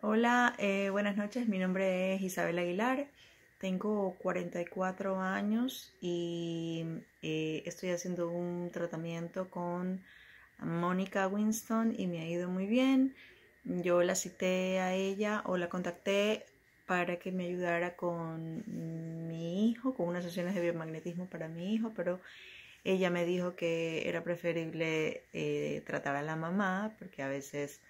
Hola, eh, buenas noches. Mi nombre es Isabel Aguilar. Tengo 44 años y eh, estoy haciendo un tratamiento con Mónica Winston y me ha ido muy bien. Yo la cité a ella o la contacté para que me ayudara con mi hijo, con unas sesiones de biomagnetismo para mi hijo, pero ella me dijo que era preferible eh, tratar a la mamá porque a veces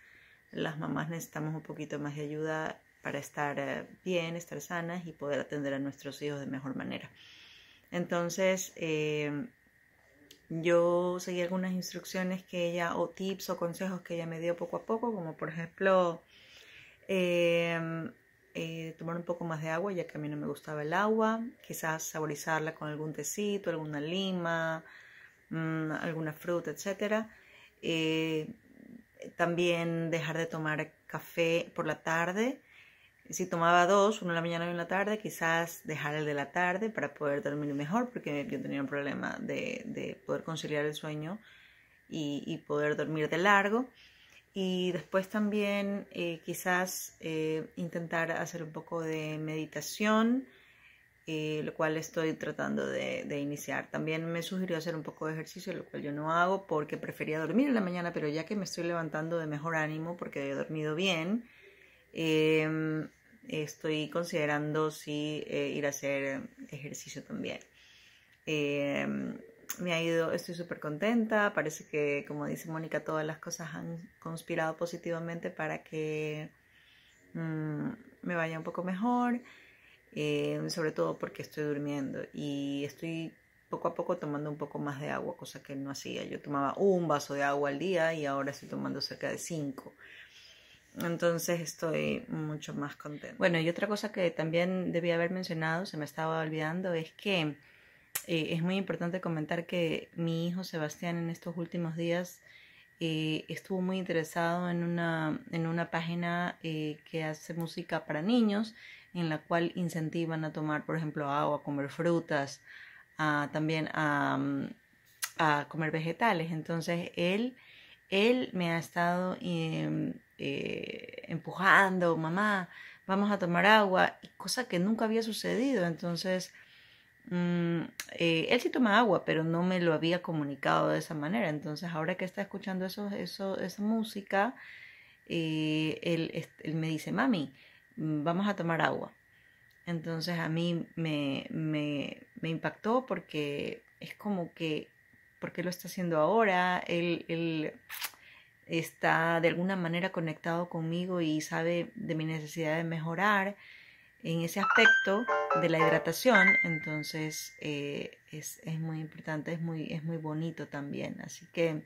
las mamás necesitamos un poquito más de ayuda para estar eh, bien, estar sanas y poder atender a nuestros hijos de mejor manera. Entonces, eh, yo seguí algunas instrucciones que ella, o tips o consejos que ella me dio poco a poco, como por ejemplo, em, eh, tomar un poco más de agua, ya que a mí no me gustaba el agua, quizás saborizarla con algún tecito, alguna lima, mm, alguna fruta, etc. También dejar de tomar café por la tarde. Si tomaba dos, uno en la mañana y uno en la tarde, quizás dejar el de la tarde para poder dormir mejor, porque yo tenía un problema de, de poder conciliar el sueño y, y, poder dormir de largo. Y después también eh, quizás eh, intentar hacer un poco de meditación, eh, lo cual estoy tratando de, iniciar. También me sugirió hacer un poco de ejercicio, lo cual yo no hago porque prefería dormir en la mañana, pero ya que me estoy levantando de mejor ánimo porque he dormido bien, em, estoy considerando si eh, ir a hacer ejercicio también. Em, me ha ido, estoy súper contenta, parece que como dice Mónica, todas las cosas han conspirado positivamente para que mm, me vaya un poco mejor. Em, sobre todo porque estoy durmiendo y estoy poco a poco tomando un poco más de agua, cosa que no hacía. Yo tomaba un vaso de agua al día y ahora estoy tomando cerca de cinco. Entonces estoy mucho más contenta. Bueno, y otra cosa que también debía haber mencionado, se me estaba olvidando, es que eh, es muy importante comentar que mi hijo Sebastián en estos últimos días eh, estuvo muy interesado en una, en una página eh, que hace música para niños, en la cual incentivan a tomar, por ejemplo, agua, a comer frutas, a, también a, mm, a, comer vegetales. Entonces, él, él me ha estado em, eh, empujando, mamá, vamos a tomar agua, cosa que nunca había sucedido. Entonces, Mm, eh, él sí toma agua, pero no me lo había comunicado de esa manera. Entonces, ahora que está escuchando eso, eso, esa música, eh, él, me dice, mami, mm, vamos a tomar agua. Entonces, a mí me, impactó porque es como que, porque lo está haciendo ahora? Él, él está de alguna manera conectado conmigo y sabe de mi necesidad de mejorar en ese aspecto de la hidratación, entonces eh, es, muy importante, es muy, es muy bonito también. Así que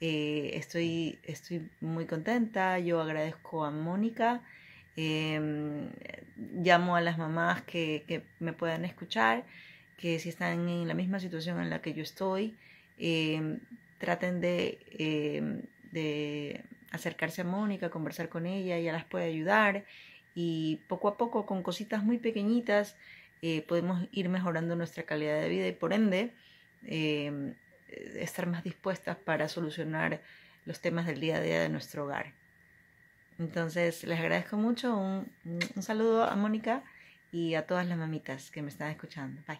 eh, estoy, estoy muy contenta, yo agradezco a Mónica, em, llamo a las mamás que, me puedan escuchar, que si están en la misma situación en la que yo estoy, em, traten de, em, de acercarse a Mónica, conversar con ella, ella las puede ayudar y poco a poco con cositas muy pequeñitas eh, podemos ir mejorando nuestra calidad de vida y por ende em, eh, estar más dispuestas para solucionar los temas del día a día de nuestro hogar. Entonces, les agradezco mucho. Un, un saludo a Mónica y a todas las mamitas que me están escuchando. Bye.